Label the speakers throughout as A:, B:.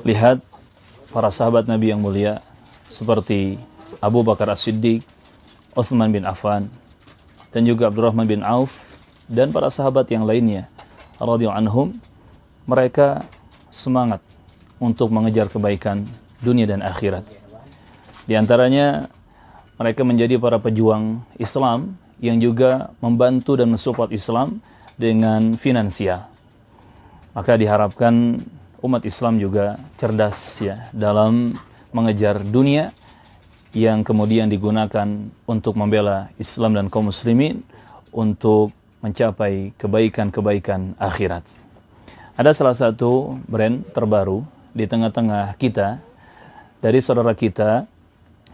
A: Lihat para sahabat Nabi yang mulia seperti Abu Bakar As-Siddiq, Uthman bin Affan, dan juga Abdurrahman bin Auf dan para sahabat yang lainnya radhiyallahu anhum mereka semangat untuk mengejar kebaikan dunia dan akhirat. Di antaranya mereka menjadi para pejuang Islam yang juga membantu dan mensupport Islam dengan finansial. Maka diharapkan umat Islam juga cerdas ya dalam mengejar dunia yang kemudian digunakan untuk membela Islam dan kaum muslimin untuk mencapai kebaikan-kebaikan akhirat. Ada salah satu brand terbaru di tengah-tengah kita dari saudara kita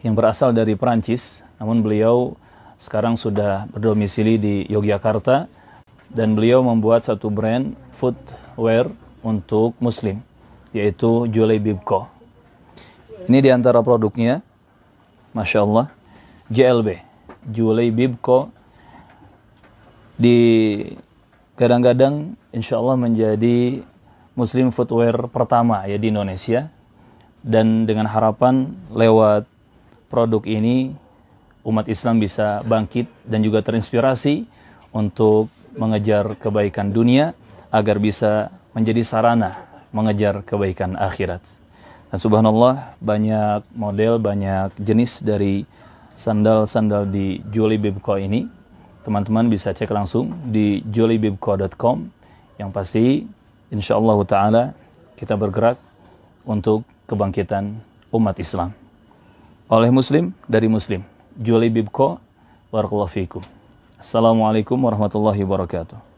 A: yang berasal dari Perancis, namun beliau sekarang sudah berdomisili di Yogyakarta dan beliau membuat satu brand footwear untuk muslim yaitu Julai Bibko. Ini diantara produknya, Masya Allah, JLB, Julai Bibko, di kadang-kadang insya Allah menjadi muslim footwear pertama ya di Indonesia dan dengan harapan lewat produk ini umat Islam bisa bangkit dan juga terinspirasi untuk mengejar kebaikan dunia agar bisa menjadi sarana mengejar kebaikan akhirat. Dan subhanallah banyak model, banyak jenis dari sandal-sandal di Jolie Bibco ini. Teman-teman bisa cek langsung di juliebibko.com yang pasti insyaallah ta'ala kita bergerak untuk kebangkitan umat Islam. Oleh Muslim, dari Muslim. Jolie Bibco Assalamualaikum warahmatullahi wabarakatuh.